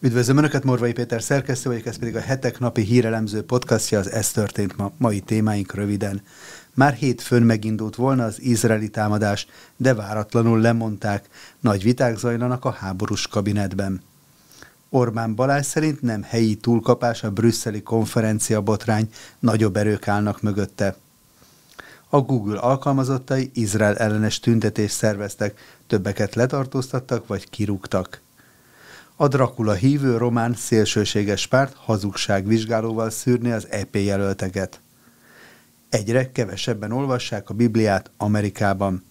Üdvözlöm Önöket, Morvai Péter szerkesztő vagyok, ez pedig a hetek napi hírelemző podcastja, az Ez történt ma, mai témáink röviden. Már hétfőn megindult volna az izraeli támadás, de váratlanul lemondták. Nagy viták zajlanak a háborús kabinetben. Orbán Balázs szerint nem helyi túlkapás a brüsszeli konferencia botrány, nagyobb erők állnak mögötte. A Google alkalmazottai Izrael ellenes tüntetést szerveztek, többeket letartóztattak vagy kirúgtak a Dracula hívő román szélsőséges párt hazugságvizsgálóval szűrni az EP jelölteket. Egyre kevesebben olvassák a Bibliát Amerikában.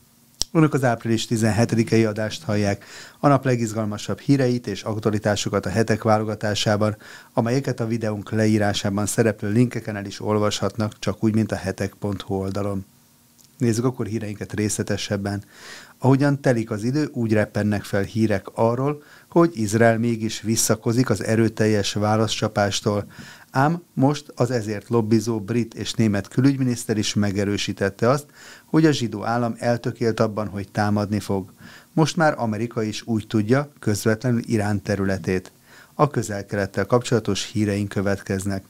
Önök az április 17-i adást hallják, a nap legizgalmasabb híreit és aktualitásokat a hetek válogatásában, amelyeket a videónk leírásában szereplő linkeken el is olvashatnak, csak úgy, mint a hetek.hu oldalon. Nézzük akkor híreinket részletesebben. Ahogyan telik az idő, úgy repennek fel hírek arról, hogy Izrael mégis visszakozik az erőteljes válaszcsapástól, ám most az ezért lobbizó brit és német külügyminiszter is megerősítette azt, hogy a zsidó állam eltökélt abban, hogy támadni fog. Most már Amerika is úgy tudja közvetlenül Irán területét. A közel-kelettel kapcsolatos híreink következnek.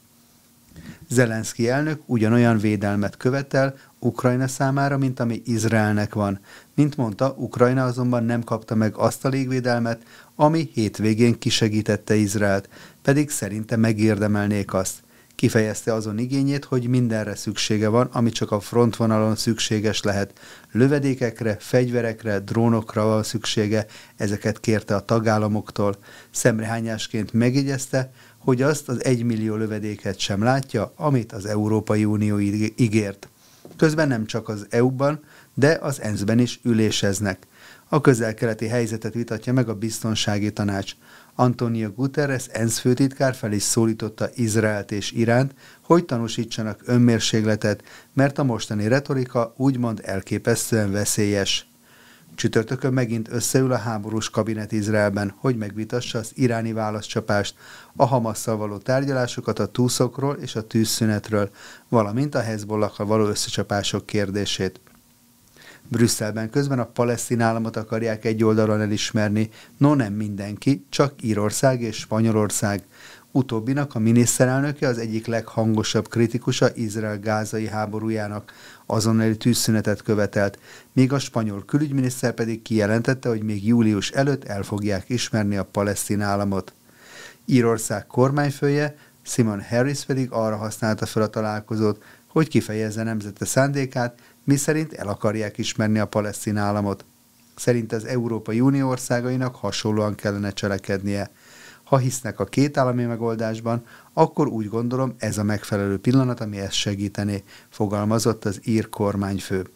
Zelenszky elnök ugyanolyan védelmet követel Ukrajna számára, mint ami Izraelnek van. Mint mondta, Ukrajna azonban nem kapta meg azt a légvédelmet, ami hétvégén kisegítette Izraelt, pedig szerinte megérdemelnék azt. Kifejezte azon igényét, hogy mindenre szüksége van, ami csak a frontvonalon szükséges lehet. Lövedékekre, fegyverekre, drónokra van szüksége, ezeket kérte a tagállamoktól. Szemrehányásként megjegyezte, hogy azt az egymillió lövedéket sem látja, amit az Európai Unió ígért. Közben nem csak az EU-ban, de az ENSZ-ben is üléseznek. A közel-keleti helyzetet vitatja meg a biztonsági tanács. Antonio Guterres ENSZ főtitkár fel is szólította Izraelt és Iránt, hogy tanúsítsanak önmérségletet, mert a mostani retorika úgymond elképesztően veszélyes. Csütörtökön megint összeül a háborús kabinet Izraelben, hogy megvitassa az iráni válaszcsapást, a Hamasszal való tárgyalásokat a túszokról és a tűzszünetről, valamint a Hezbollakkal való összecsapások kérdését. Brüsszelben közben a palesztin államot akarják egy oldalon elismerni, no nem mindenki, csak Írország és Spanyolország. Utóbbinak a miniszterelnöke az egyik leghangosabb kritikusa Izrael-gázai háborújának azonnali tűzszünetet követelt, míg a spanyol külügyminiszter pedig kijelentette, hogy még július előtt el fogják ismerni a palesztin államot. Írország kormányfője, Simon Harris pedig arra használta fel a találkozót, hogy kifejezze nemzete szándékát, miszerint el akarják ismerni a palesztin államot. Szerint az Európai Unió országainak hasonlóan kellene cselekednie – ha hisznek a két állami megoldásban, akkor úgy gondolom ez a megfelelő pillanat, ami ezt segítené, fogalmazott az ír kormányfő.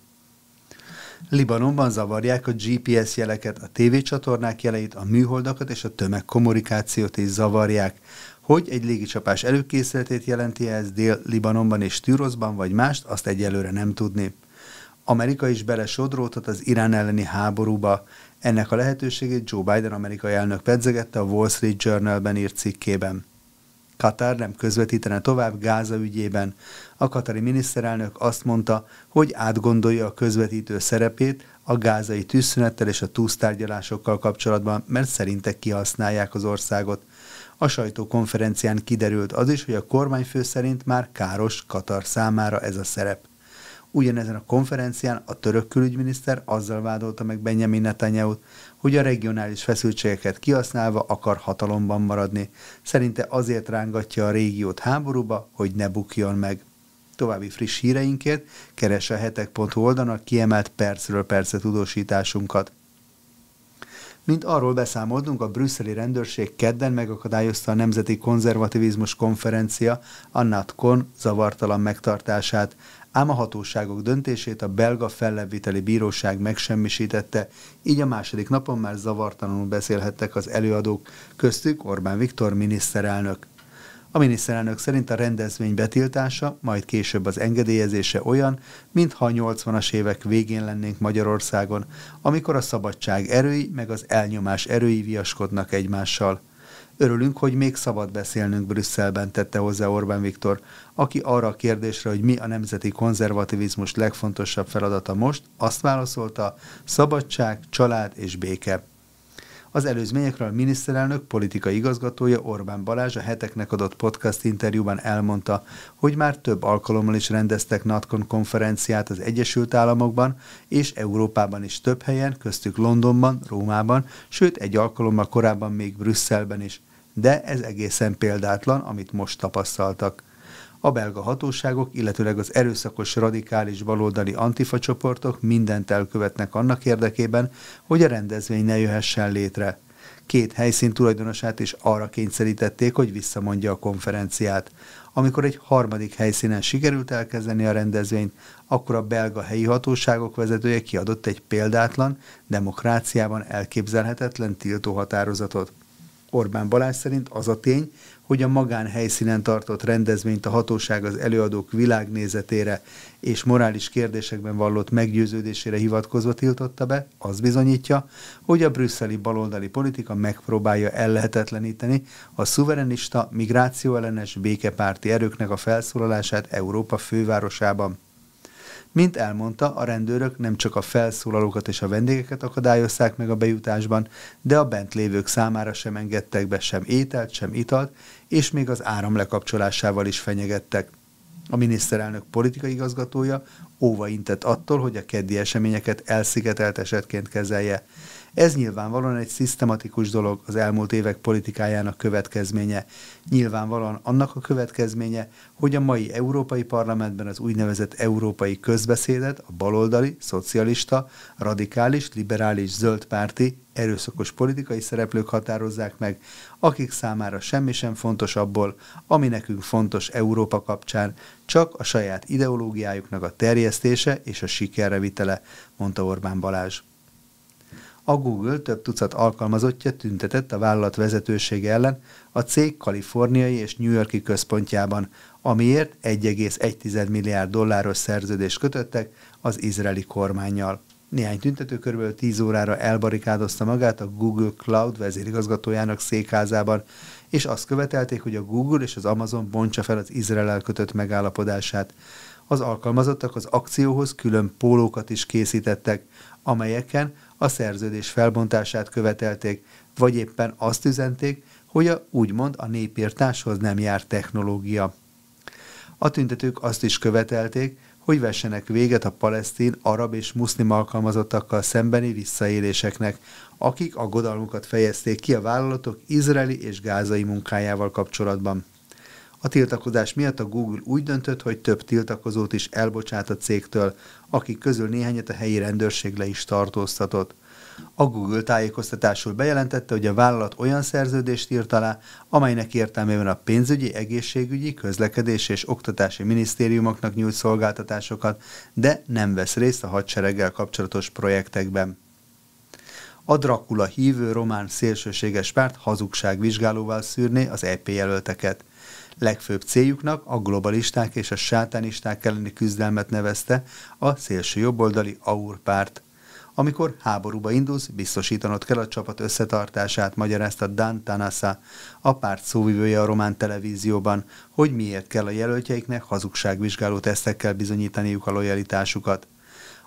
Libanonban zavarják a GPS jeleket, a tévécsatornák jeleit, a műholdakat és a tömegkommunikációt is zavarják. Hogy egy légicsapás előkészületét jelenti ez Dél-Libanonban és Tűroszban, vagy mást, azt egyelőre nem tudni. Amerika is belesodródhat az Irán elleni háborúba. Ennek a lehetőségét Joe Biden amerikai elnök pedzegette a Wall Street Journalben írt cikkében. Katar nem közvetítene tovább Gáza ügyében. A katari miniszterelnök azt mondta, hogy átgondolja a közvetítő szerepét a gázai tűzszünettel és a túsztárgyalásokkal kapcsolatban, mert szerinte kihasználják az országot. A sajtókonferencián kiderült az is, hogy a kormányfő szerint már káros Katar számára ez a szerep. Ugyanezen a konferencián a török külügyminiszter azzal vádolta meg Benjamin netanyahu t hogy a regionális feszültségeket kihasználva akar hatalomban maradni. Szerinte azért rángatja a régiót háborúba, hogy ne bukjon meg. További friss híreinkért keresse a hetek.hu oldalon kiemelt percről perce tudósításunkat mint arról beszámoltunk, a brüsszeli rendőrség kedden megakadályozta a Nemzeti Konzervativizmus Konferencia, a zavartalan megtartását, ám a hatóságok döntését a belga fellebbviteli bíróság megsemmisítette, így a második napon már zavartalanul beszélhettek az előadók, köztük Orbán Viktor miniszterelnök. A miniszterelnök szerint a rendezvény betiltása, majd később az engedélyezése olyan, mintha a 80-as évek végén lennénk Magyarországon, amikor a szabadság erői meg az elnyomás erői viaskodnak egymással. Örülünk, hogy még szabad beszélnünk Brüsszelben, tette hozzá Orbán Viktor, aki arra a kérdésre, hogy mi a nemzeti konzervativizmus legfontosabb feladata most, azt válaszolta, szabadság, család és béke. Az előzményekről a miniszterelnök politikai igazgatója Orbán Balázs a heteknek adott podcast interjúban elmondta, hogy már több alkalommal is rendeztek NATCON konferenciát az Egyesült Államokban és Európában is több helyen, köztük Londonban, Rómában, sőt egy alkalommal korábban még Brüsszelben is. De ez egészen példátlan, amit most tapasztaltak a belga hatóságok, illetőleg az erőszakos radikális baloldali antifa csoportok mindent elkövetnek annak érdekében, hogy a rendezvény ne jöhessen létre. Két helyszín tulajdonosát is arra kényszerítették, hogy visszamondja a konferenciát. Amikor egy harmadik helyszínen sikerült elkezdeni a rendezvényt, akkor a belga helyi hatóságok vezetője kiadott egy példátlan, demokráciában elképzelhetetlen tiltó határozatot. Orbán Balázs szerint az a tény, hogy a magán helyszínen tartott rendezvényt a hatóság az előadók világnézetére és morális kérdésekben vallott meggyőződésére hivatkozva tiltotta be, az bizonyítja, hogy a brüsszeli baloldali politika megpróbálja ellehetetleníteni a szuverenista, migrációellenes békepárti erőknek a felszólalását Európa fővárosában. Mint elmondta, a rendőrök nem csak a felszólalókat és a vendégeket akadályozták meg a bejutásban, de a bent lévők számára sem engedtek be sem ételt, sem italt, és még az áram lekapcsolásával is fenyegettek. A miniszterelnök politikai igazgatója óva intett attól, hogy a keddi eseményeket elszigetelt esetként kezelje. Ez nyilvánvalóan egy szisztematikus dolog az elmúlt évek politikájának következménye. Nyilvánvalóan annak a következménye, hogy a mai Európai Parlamentben az úgynevezett európai közbeszédet a baloldali, szocialista, radikális, liberális, zöldpárti, erőszakos politikai szereplők határozzák meg, akik számára semmi sem fontos abból, ami nekünk fontos Európa kapcsán, csak a saját ideológiájuknak a terjesztése és a sikerre vitele, mondta Orbán Balázs a Google több tucat alkalmazottja tüntetett a vállalat vezetősége ellen a cég kaliforniai és New Yorki központjában, amiért 1,1 milliárd dolláros szerződést kötöttek az izraeli kormányjal. Néhány tüntető körülbelül 10 órára elbarikádozta magát a Google Cloud vezérigazgatójának székházában, és azt követelték, hogy a Google és az Amazon bontsa fel az Izrael kötött megállapodását. Az alkalmazottak az akcióhoz külön pólókat is készítettek, amelyeken a szerződés felbontását követelték, vagy éppen azt üzenték, hogy a, úgymond a népírtáshoz nem jár technológia. A tüntetők azt is követelték, hogy vessenek véget a palesztin, arab és muszlim alkalmazottakkal szembeni visszaéléseknek, akik a godalmukat fejezték ki a vállalatok izraeli és gázai munkájával kapcsolatban. A tiltakozás miatt a Google úgy döntött, hogy több tiltakozót is elbocsát a cégtől, akik közül néhányat a helyi rendőrség le is tartóztatott. A Google tájékoztatásul bejelentette, hogy a vállalat olyan szerződést írt alá, amelynek értelmében a pénzügyi, egészségügyi, közlekedési és oktatási minisztériumoknak nyújt szolgáltatásokat, de nem vesz részt a hadsereggel kapcsolatos projektekben. A Dracula hívő román szélsőséges párt hazugságvizsgálóval szűrné az EP jelölteket legfőbb céljuknak a globalisták és a sátánisták elleni küzdelmet nevezte a szélső jobboldali AUR párt. Amikor háborúba indulsz, biztosítanod kell a csapat összetartását, magyarázta Dan Tanasa, a párt szóvivője a román televízióban, hogy miért kell a jelöltjeiknek hazugságvizsgáló tesztekkel bizonyítaniuk a lojalitásukat.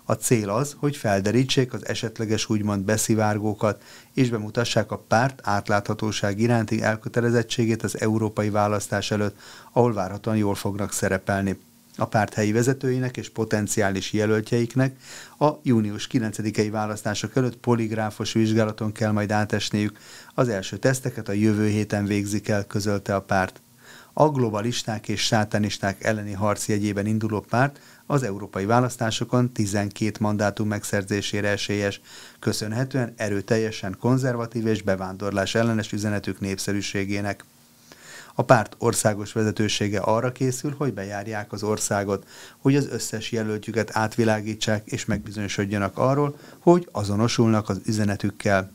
A cél az, hogy felderítsék az esetleges úgymond beszivárgókat, és bemutassák a párt átláthatóság iránti elkötelezettségét az európai választás előtt, ahol várhatóan jól fognak szerepelni a párt helyi vezetőinek és potenciális jelöltjeiknek a június 9-i választások előtt poligráfos vizsgálaton kell majd átesniük. Az első teszteket a jövő héten végzik el, közölte a párt. A globalisták és sátánisták elleni harc jegyében induló párt az európai választásokon 12 mandátum megszerzésére esélyes, köszönhetően erőteljesen konzervatív és bevándorlás ellenes üzenetük népszerűségének. A párt országos vezetősége arra készül, hogy bejárják az országot, hogy az összes jelöltjüket átvilágítsák és megbizonyosodjanak arról, hogy azonosulnak az üzenetükkel.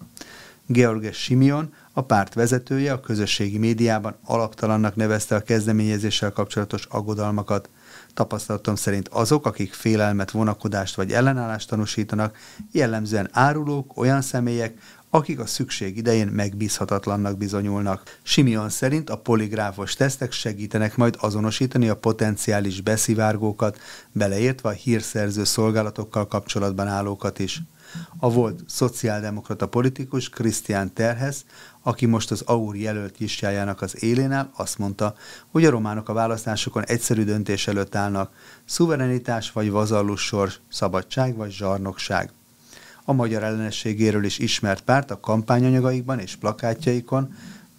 Georges Simion a párt vezetője a közösségi médiában alaptalannak nevezte a kezdeményezéssel kapcsolatos aggodalmakat. Tapasztalatom szerint azok, akik félelmet, vonakodást vagy ellenállást tanúsítanak, jellemzően árulók, olyan személyek, akik a szükség idején megbízhatatlannak bizonyulnak. Simion szerint a poligráfos tesztek segítenek majd azonosítani a potenciális beszivárgókat, beleértve a hírszerző szolgálatokkal kapcsolatban állókat is a volt szociáldemokrata politikus Krisztián Terhez, aki most az AUR jelölt listájának az élén áll, azt mondta, hogy a románok a választásokon egyszerű döntés előtt állnak, szuverenitás vagy vazallus sors, szabadság vagy zsarnokság. A magyar ellenességéről is ismert párt a kampányanyagaikban és plakátjaikon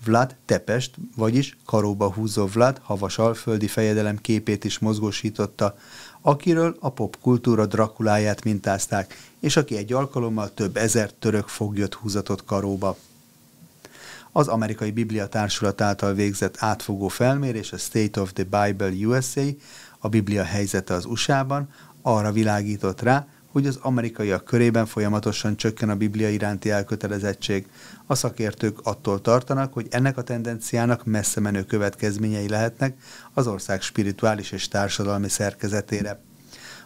Vlad Tepest, vagyis karóba húzó Vlad, havas alföldi fejedelem képét is mozgósította, akiről a popkultúra drakuláját mintázták, és aki egy alkalommal több ezer török foglyot húzatott karóba. Az Amerikai Biblia Társulat által végzett átfogó felmérés a State of the Bible USA, a Biblia helyzete az USA-ban, arra világított rá, hogy az amerikaiak körében folyamatosan csökken a Biblia iránti elkötelezettség. A szakértők attól tartanak, hogy ennek a tendenciának messze menő következményei lehetnek az ország spirituális és társadalmi szerkezetére.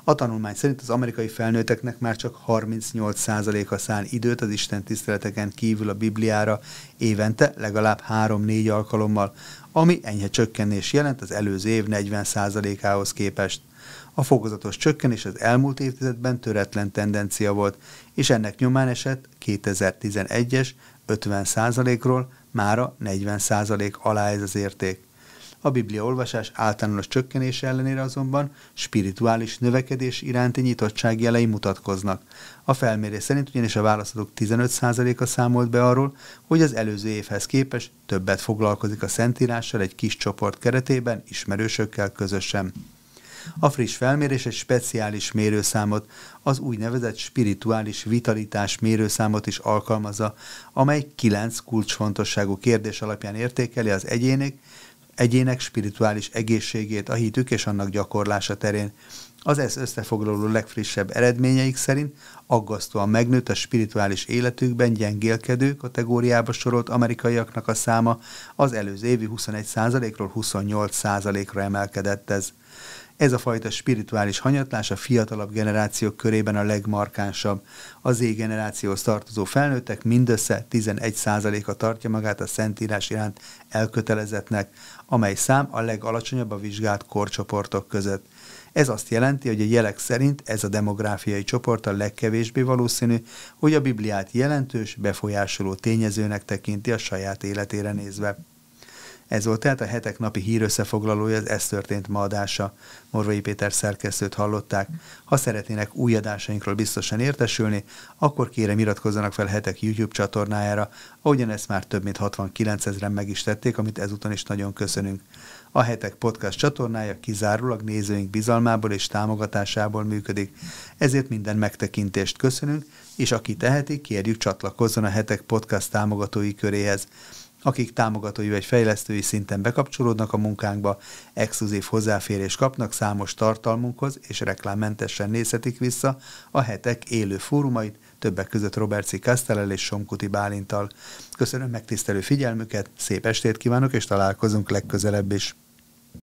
A tanulmány szerint az amerikai felnőtteknek már csak 38%-a szán időt az Isten tiszteleteken kívül a Bibliára évente legalább 3-4 alkalommal, ami enyhe csökkenés jelent az előző év 40%-ához képest. A fokozatos csökkenés az elmúlt évtizedben töretlen tendencia volt, és ennek nyomán esett 2011-es 50%-ról mára 40% alá ez az érték. A Biblia olvasás általános csökkenése ellenére azonban spirituális növekedés iránti nyitottság jelei mutatkoznak. A felmérés szerint ugyanis a válaszadók 15%-a számolt be arról, hogy az előző évhez képest többet foglalkozik a szentírással egy kis csoport keretében, ismerősökkel közösen. A friss felmérés egy speciális mérőszámot, az úgynevezett spirituális vitalitás mérőszámot is alkalmazza, amely kilenc kulcsfontosságú kérdés alapján értékeli az egyének, egyének spirituális egészségét, a hitük és annak gyakorlása terén. Az ezt összefoglaló legfrissebb eredményeik szerint aggasztóan megnőtt a spirituális életükben gyengélkedő kategóriába sorolt amerikaiaknak a száma, az előző évi 21%-ról 28%-ra emelkedett ez. Ez a fajta spirituális hanyatlás a fiatalabb generációk körében a legmarkánsabb. Az Z generációhoz tartozó felnőttek mindössze 11%-a tartja magát a szentírás iránt elkötelezettnek, amely szám a legalacsonyabb a vizsgált korcsoportok között. Ez azt jelenti, hogy a jelek szerint ez a demográfiai csoport a legkevésbé valószínű, hogy a Bibliát jelentős, befolyásoló tényezőnek tekinti a saját életére nézve. Ez volt tehát a hetek napi hír összefoglalója, az Ez történt ma adása. Morvai Péter szerkesztőt hallották. Ha szeretnének új adásainkról biztosan értesülni, akkor kérem iratkozzanak fel hetek YouTube csatornájára, ahogyan ezt már több mint 69 ezeren meg is tették, amit ezúton is nagyon köszönünk. A hetek podcast csatornája kizárólag nézőink bizalmából és támogatásából működik, ezért minden megtekintést köszönünk, és aki teheti, kérjük csatlakozzon a hetek podcast támogatói köréhez akik támogatói vagy fejlesztői szinten bekapcsolódnak a munkánkba, exkluzív hozzáférés kapnak számos tartalmunkhoz, és reklámmentesen nézhetik vissza a hetek élő fórumait, többek között Robert C. és Somkuti Bálintal. Köszönöm megtisztelő figyelmüket, szép estét kívánok, és találkozunk legközelebb is.